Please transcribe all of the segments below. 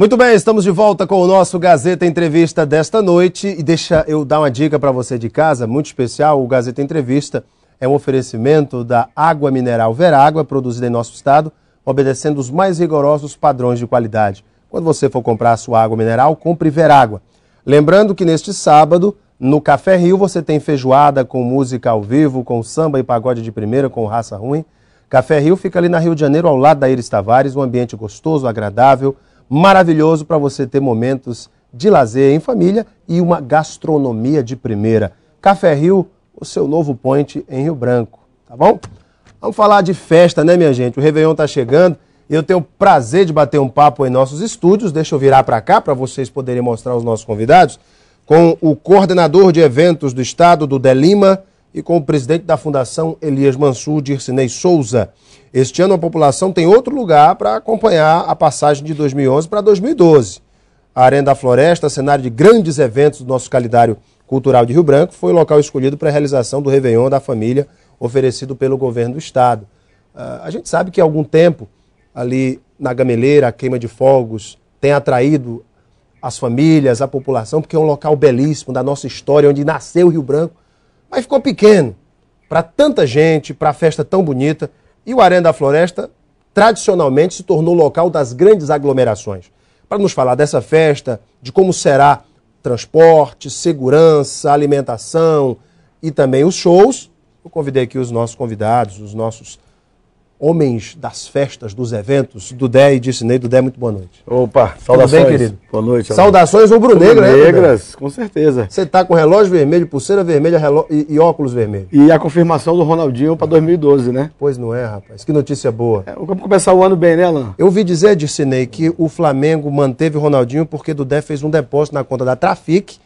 Muito bem, estamos de volta com o nosso Gazeta Entrevista desta noite. E deixa eu dar uma dica para você de casa, muito especial. O Gazeta Entrevista é um oferecimento da água mineral Verágua, produzida em nosso estado, obedecendo os mais rigorosos padrões de qualidade. Quando você for comprar sua água mineral, compre Verágua. Lembrando que neste sábado, no Café Rio, você tem feijoada com música ao vivo, com samba e pagode de primeira, com raça ruim. Café Rio fica ali na Rio de Janeiro, ao lado da Iris Tavares, um ambiente gostoso, agradável maravilhoso para você ter momentos de lazer em família e uma gastronomia de primeira. Café Rio, o seu novo point em Rio Branco, tá bom? Vamos falar de festa, né, minha gente? O Réveillon tá chegando e eu tenho o prazer de bater um papo em nossos estúdios. Deixa eu virar para cá para vocês poderem mostrar os nossos convidados com o coordenador de eventos do estado do Delima e com o presidente da Fundação Elias Mansur, Dircinei Souza. Este ano a população tem outro lugar para acompanhar a passagem de 2011 para 2012. A Arena da Floresta, cenário de grandes eventos do nosso calendário cultural de Rio Branco, foi o local escolhido para a realização do Réveillon da Família, oferecido pelo governo do estado. Uh, a gente sabe que há algum tempo, ali na Gameleira, a queima de fogos tem atraído as famílias, a população, porque é um local belíssimo da nossa história, onde nasceu o Rio Branco, mas ficou pequeno para tanta gente, para a festa tão bonita e o Arém da Floresta, tradicionalmente, se tornou local das grandes aglomerações. Para nos falar dessa festa, de como será transporte, segurança, alimentação e também os shows, eu convidei aqui os nossos convidados, os nossos homens das festas, dos eventos, Dudé e do Dudé, muito boa noite. Opa, saudações. Tudo bem, querido? Boa noite. Amor. Saudações rubro negras né? Negras, com certeza. Você tá com relógio vermelho, pulseira vermelha e, e, óculos vermelhos. E a confirmação do Ronaldinho para 2012, né? Pois não é, rapaz. Que notícia boa. É, vamos começar o ano bem, né, Alan? Eu ouvi dizer, Ney que o Flamengo manteve o Ronaldinho porque Dudé fez um depósito na conta da Trafic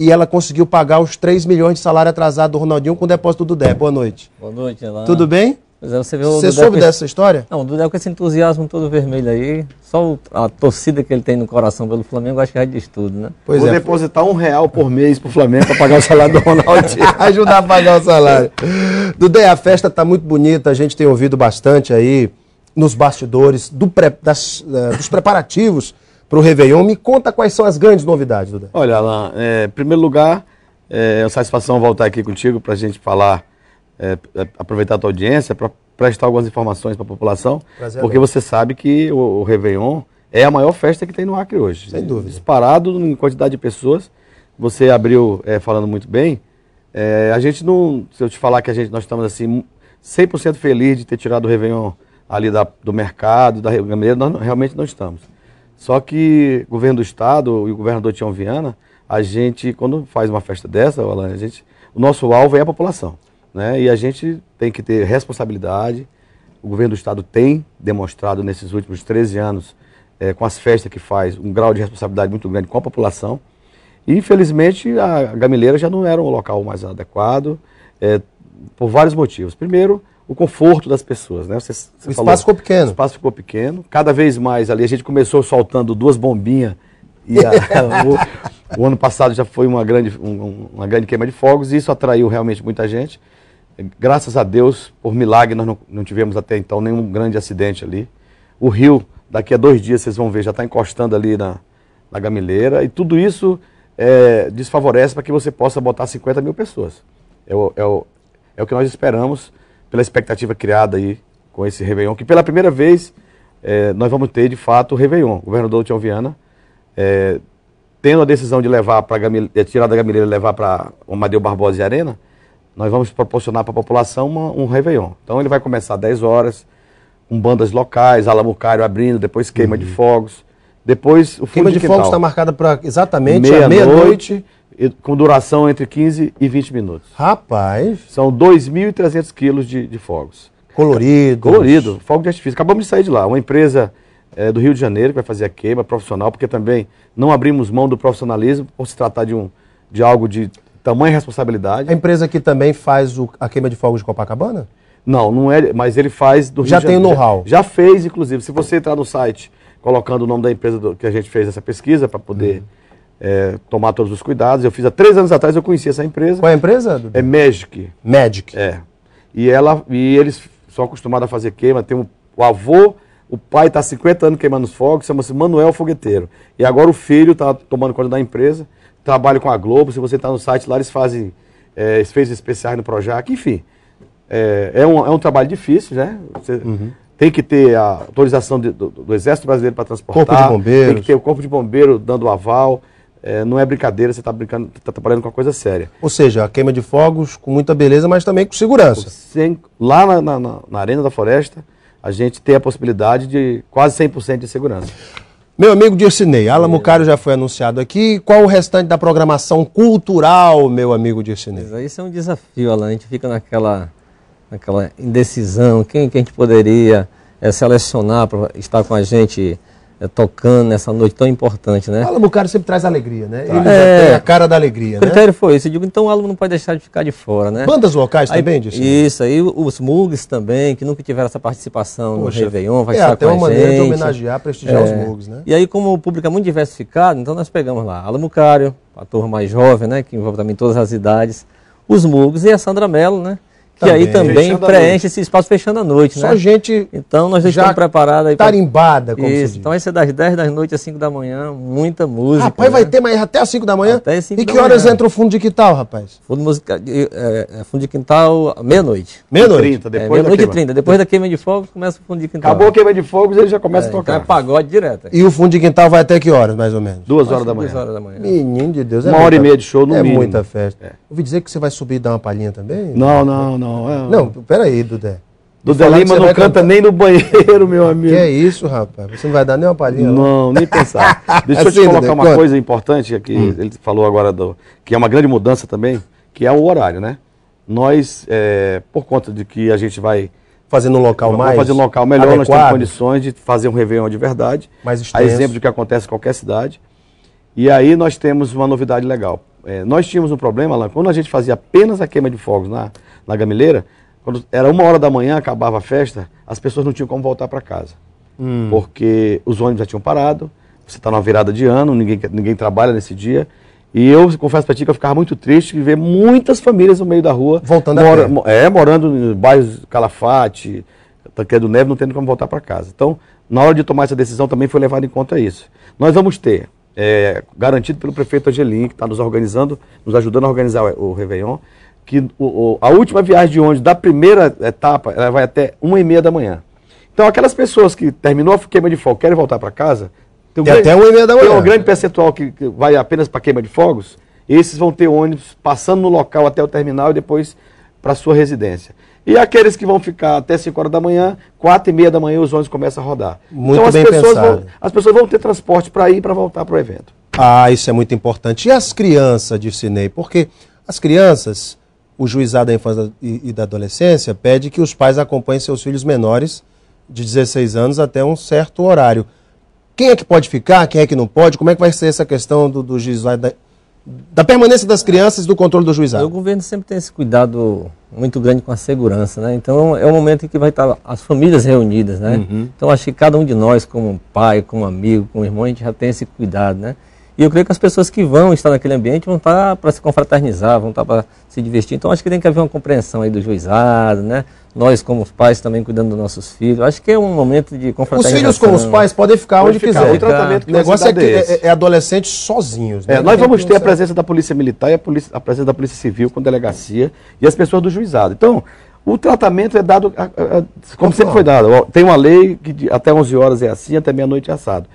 e ela conseguiu pagar os 3 milhões de salário atrasado do Ronaldinho com o depósito do Dudé. Boa noite. Boa noite, Alan. Tudo bem? Você, Você soube dessa história? Não, o Dudé com esse entusiasmo todo vermelho aí, só a torcida que ele tem no coração pelo Flamengo, acho que já diz tudo, né? Pois Vou é. depositar um real por mês pro Flamengo para pagar o salário do Ronaldinho. Ajudar a pagar o salário. Dudé, a festa tá muito bonita, a gente tem ouvido bastante aí nos bastidores do das, eh, dos preparativos para o Réveillon. Me conta quais são as grandes novidades, Dudé. Olha, Alain, é, eh, em primeiro lugar, eh, é uma satisfação voltar aqui contigo para a gente falar é, é, aproveitar a tua audiência para prestar algumas informações para a população, Prazer, porque você sabe que o, o Réveillon é a maior festa que tem no Acre hoje. Sem dúvida. Disparado em quantidade de pessoas. Você abriu é, falando muito bem. É, a gente não. Se eu te falar que a gente, nós estamos assim, 100% feliz de ter tirado o Réveillon ali da, do mercado, da gameleira, nós não, realmente não estamos. Só que o governo do Estado e o governador Tião Viana, a gente, quando faz uma festa dessa, a gente, o nosso alvo é a população. Né? E a gente tem que ter responsabilidade. O governo do Estado tem demonstrado nesses últimos 13 anos, é, com as festas que faz, um grau de responsabilidade muito grande com a população. E, infelizmente, a Gamileira já não era um local mais adequado, é, por vários motivos. Primeiro, o conforto das pessoas. Né? Você, você o falou, espaço ficou pequeno. O espaço ficou pequeno. Cada vez mais ali, a gente começou soltando duas bombinhas. E a, o, o, ano passado já foi uma grande, um, uma grande queima de fogos e isso atraiu realmente muita gente. Graças a Deus, por milagre, nós não, não tivemos até então nenhum grande acidente ali. O rio, daqui a dois dias, vocês vão ver, já está encostando ali na, na gamileira. E tudo isso é, desfavorece para que você possa botar 50 mil pessoas. É o, é, o, é o que nós esperamos pela expectativa criada aí com esse Réveillon, que pela primeira vez é, nós vamos ter, de fato, o Réveillon. O governador Tião Viana, é, tendo a decisão de levar para é, tirar da gamileira e levar para o Amadeu Barbosa e Arena, nós vamos proporcionar para a população uma, um Réveillon. Então ele vai começar às 10 horas, com bandas locais, Alamucário abrindo, depois queima uhum. de fogos. Depois o Queima de, de fogos está marcada para exatamente meia-noite. Meia com duração entre 15 e 20 minutos. Rapaz! São 2.300 quilos de, de fogos. Colorido. Colorido, fogo de artifício. Acabamos de sair de lá. Uma empresa é, do Rio de Janeiro que vai fazer a queima profissional, porque também não abrimos mão do profissionalismo por se tratar de, um, de algo de Tamanha responsabilidade. A empresa que também faz o, a queima de fogos de Copacabana? Não, não é, mas ele faz do Rio Já de tem o know-how. Já, já, fez, inclusive. Se você entrar no site colocando o nome da empresa do, que a gente fez essa pesquisa para poder uhum. é, tomar todos os cuidados. Eu fiz há três anos atrás, eu conheci essa empresa. Qual é a empresa? Dudu? É Magic. Magic. É. E, ela, e eles são acostumados a fazer queima. Tem o avô, o pai está há 50 anos queimando os fogos, chama-se Manuel Fogueteiro. E agora o filho está tomando conta da empresa trabalho com a Globo, se você está no site lá, eles fazem é, eles fez especiais no Projac, enfim. É, é, um, é um trabalho difícil, né? Você uhum. tem que ter a autorização de, do, do, Exército Brasileiro para transportar. Corpo de bombeiros. Tem que ter o Corpo de Bombeiro dando o aval. É, não é brincadeira, você está brincando, está trabalhando com uma coisa séria. Ou seja, a queima de fogos com muita beleza, mas também com segurança. Sem, lá na, na, na Arena da Floresta, a gente tem a possibilidade de quase 100% de segurança. Meu amigo Dircinei, Álamo Caro já foi anunciado aqui. Qual o restante da programação cultural, meu amigo Dircinei? Isso é um desafio, Alan. A gente fica naquela, naquela indecisão. Quem que a gente poderia é, selecionar para estar com a gente é, tocando nessa noite tão importante, né? O Alan sempre traz alegria, né? Ele é... tem a cara da alegria, o né? O critério foi isso. Eu digo, então o aluno não pode deixar de ficar de fora, né? Bandas locais aí, também, disse. Isso, aí os MUGs também, que nunca tiveram essa participação Poxa, no Réveillon, vai é, estar até com uma maneira de homenagear, prestigiar é... os MUGs, né? E aí, como o público é muito diversificado, então nós pegamos lá Alan Bucário, a turma mais jovem, né? Que envolve também todas as idades, os MUGs e a Sandra Mello, né? também. E aí também preenche esse espaço fechando a noite, Só né? Só gente. Então nós já estamos preparados aí. Tarimbada, como Isso. Então vai ser é das 10 da noite às 5 da manhã, muita música. Rapaz, né? vai ter mais até às 5 da manhã? Até 5 E que horas manhã. entra o fundo de quintal, rapaz? Fundo, musica... É, é, fundo de quintal, meia-noite. Meia-noite. Meia-noite meia e 30. É, depois da queima de fogos, começa o fundo de quintal. Acabou a queima de fogos, ele já começa é, a tocar. Então é pagode direto. E o fundo de quintal vai até que horas, mais ou menos? Duas horas da manhã. Duas horas da manhã. Menino de Deus. Uma hora e meia de show no mínimo. É muita festa. Ouvi dizer que você vai subir e dar uma palhinha também? Não, não, não. É... Não, peraí, Dudé. Dudé Lima não canta cantar. nem no banheiro, meu amigo. Que é isso, rapaz? Você não vai dar nem uma palhinha? Não, não, nem pensar. Deixa eu te assim, colocar Dudé, uma conta. coisa importante aqui. Hum. Ele falou agora, do, que é uma grande mudança também, que é o horário, né? Nós, é, por conta de que a gente vai fazendo um local mais. Fazendo um local melhor, adequado. nós temos condições de fazer um Réveillon de verdade. Mais extenso. A exemplo do que acontece em qualquer cidade. E aí nós temos uma novidade legal. É, nós tínhamos um problema, lá quando a gente fazia apenas a queima de fogos na, na gamileira, quando era uma hora da manhã, acabava a festa, as pessoas não tinham como voltar para casa. Hum. Porque os ônibus já tinham parado, você está numa virada de ano, ninguém, ninguém trabalha nesse dia. E eu confesso para ti que eu ficava muito triste de ver muitas famílias no meio da rua. Voltando mora, É, morando em bairros Calafate, do Neve, não tendo como voltar para casa. Então, na hora de tomar essa decisão também foi levado em conta isso. Nós vamos ter é, garantido pelo prefeito Angelim, que está nos organizando, nos ajudando a organizar o, o Réveillon, que o, o, a última viagem de ônibus da primeira etapa ela vai até uma e meia da manhã. Então aquelas pessoas que terminou a queima de fogo querem voltar para casa, tem, um é grande, até uma e meia da manhã. Tem um grande percentual que, que vai apenas para queima de fogos, esses vão ter ônibus passando no local até o terminal e depois para sua residência. E aqueles que vão ficar até 5 horas da manhã, 4 e meia da manhã os ônibus começam a rodar. Muito então as bem pessoas pensado. Vão, as pessoas vão ter transporte para ir e para voltar para o evento. Ah, isso é muito importante. E as crianças, disse Ney, porque as crianças, o juizado da infância e da adolescência pede que os pais acompanhem seus filhos menores de 16 anos até um certo horário. Quem é que pode ficar, quem é que não pode? Como é que vai ser essa questão do, do juizado, da, da permanência das crianças e do controle do juizado? O governo sempre tem esse cuidado muito grande com a segurança, né? Então é o um momento em que vai estar as famílias reunidas, né? Uhum. Então acho que cada um de nós, como pai, como amigo, como irmão, a gente já tem esse cuidado, né? E eu creio que as pessoas que vão estar naquele ambiente vão estar para se confraternizar, vão estar para se divertir. Então acho que tem que haver uma compreensão aí do juizado, né? Nós como pais também cuidando dos nossos filhos. Acho que é um momento de confraternização. Os filhos com os pais podem ficar Pode onde ficar, quiser. O, tratamento o negócio é que é, é, é adolescente sozinhos. Né? É, nós vamos ter a presença da Polícia Militar e a, polícia, a presença da Polícia Civil com delegacia e as pessoas do juizado. Então, o tratamento é dado, como sempre foi dado. Tem uma lei que até 11 horas é assim, até meia-noite é assado.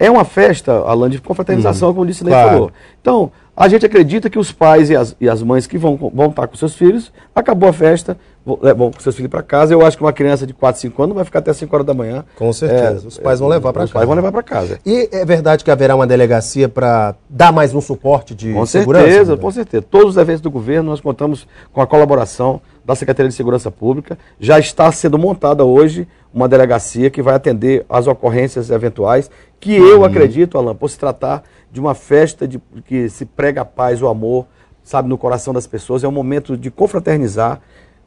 É uma festa, Alan, de confraternização, hum, como disse, claro. falou. Então, a gente acredita que os pais e as, e as mães que vão, vão estar com seus filhos, acabou a festa, vão é, com seus filhos para casa. Eu acho que uma criança de 4, 5 anos vai ficar até 5 horas da manhã. Com certeza. É, os pais vão levar para casa. Os pais vão levar para casa. E é verdade que haverá uma delegacia para dar mais um suporte de com segurança? Com certeza, né? com certeza. Todos os eventos do governo, nós contamos com a colaboração da Secretaria de Segurança Pública. Já está sendo montada hoje uma delegacia que vai atender às ocorrências eventuais, que eu uhum. acredito, Alain, por se tratar de uma festa de, que se prega a paz, o amor, sabe, no coração das pessoas. É um momento de confraternizar,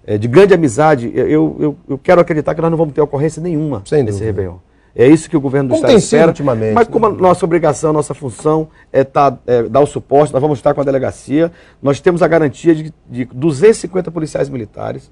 é, de grande amizade. Eu, eu, eu quero acreditar que nós não vamos ter ocorrência nenhuma Sem nesse dúvida. Réveillon. É isso que o governo do como Estado espera. Ultimamente, mas como né? a nossa obrigação, a nossa função é, tá, é, dar o suporte, nós vamos estar com a delegacia, nós temos a garantia de, de 250 policiais militares,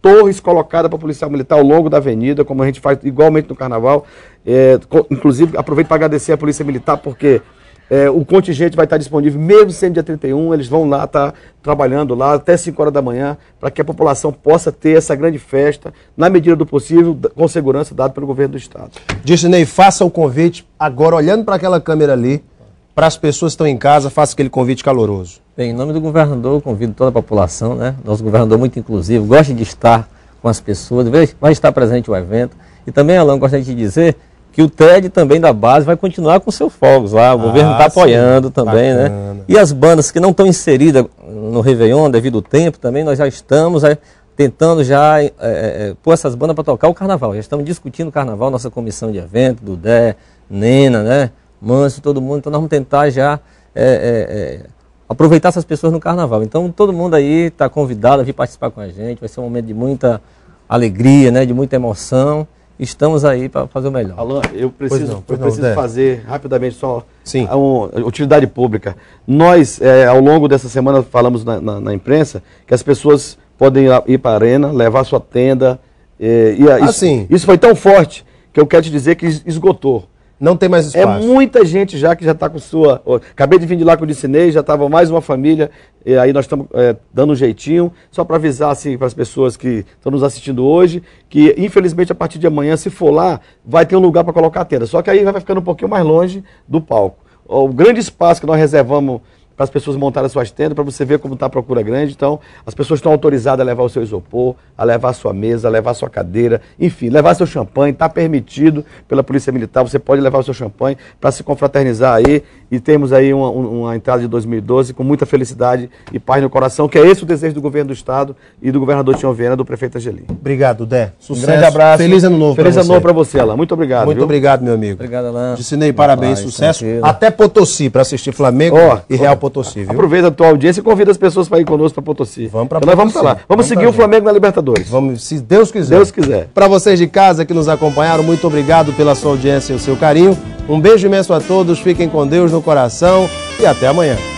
torres colocadas para policial militar ao longo da avenida, como a gente faz igualmente no carnaval. É, inclusive, aproveito para agradecer a Polícia Militar, porque é, o contingente vai estar disponível mesmo sendo dia 31, eles vão lá estar tá, trabalhando lá até 5 horas da manhã, para que a população possa ter essa grande festa, na medida do possível, com segurança dada pelo governo do Estado. Disney, faça o convite agora, olhando para aquela câmera ali, para as pessoas que estão em casa, faça aquele convite caloroso. Bem, em nome do governador, convido toda a população, né? Nosso governador muito inclusivo, gosta de estar com as pessoas, vai estar presente o evento. E também, Alan, gostaria de dizer que o TED também da base vai continuar com seus fogos lá, o tá ah, governo está apoiando também, né? bacana. né? E as bandas que não estão inseridas no Réveillon devido ao tempo também, nós já estamos é, tentando já é, é, pôr essas bandas para tocar o carnaval. Já estamos discutindo o carnaval, nossa comissão de evento, do DÉ, Nena, né? Manso, todo mundo. Então nós vamos tentar já aproveitar essas pessoas no carnaval. Então todo mundo aí está convidado a vir participar com a gente, vai ser um momento de muita alegria, né? De muita emoção estamos aí para fazer o melhor. Alan, eu preciso, não, eu não, preciso fazer rapidamente só Sim. É um, utilidade pública. Nós, é, ao longo dessa semana, falamos na, na, na, imprensa que as pessoas podem ir para a arena, levar sua tenda. É, e, ah, isso, sim. isso foi tão forte que eu quero te dizer que esgotou. Não tem mais é espaço. É muita gente já que já está com sua. Acabei de vir de lá com o Dicinei, já estava mais uma família, e aí nós estamos é, dando um jeitinho, só para avisar assim, para as pessoas que estão nos assistindo hoje, que infelizmente a partir de amanhã, se for lá, vai ter um lugar para colocar a tenda. Só que aí vai ficando um pouquinho mais longe do palco. O grande espaço que nós reservamos para as pessoas montarem suas tendas, para você ver como está a procura grande. Então, as pessoas estão autorizadas a levar o seu isopor, a levar a sua mesa, a levar a sua cadeira, enfim, levar seu champanhe. Está permitido pela Polícia Militar, você pode levar o seu champanhe para se confraternizar aí e temos aí uma, uma, entrada de 2012 com muita felicidade e paz no coração, que é esse o desejo do governo do Estado e do governador Tião Viana, do prefeito Angeli. Obrigado, Dé. Sucesso. Um grande abraço. Feliz ano novo Feliz ano novo para você, Alain. Muito obrigado. Muito viu? obrigado, meu amigo. Obrigado, Alain. Dicinei, parabéns, paz, sucesso. Tranquilo. Até Potosí para assistir Flamengo oh, e Real Potosí, viu? Aproveita a tua audiência e convida as pessoas para ir conosco para Potosí. Vamos para então Potosí. Nós vamos falar. Vamos, vamos seguir o Flamengo na Libertadores. Vamos, se Deus quiser. Deus quiser. Para vocês de casa que nos acompanharam, muito obrigado pela sua audiência e o seu carinho. Um beijo imenso a todos. Fiquem com Deus no coração e até amanhã.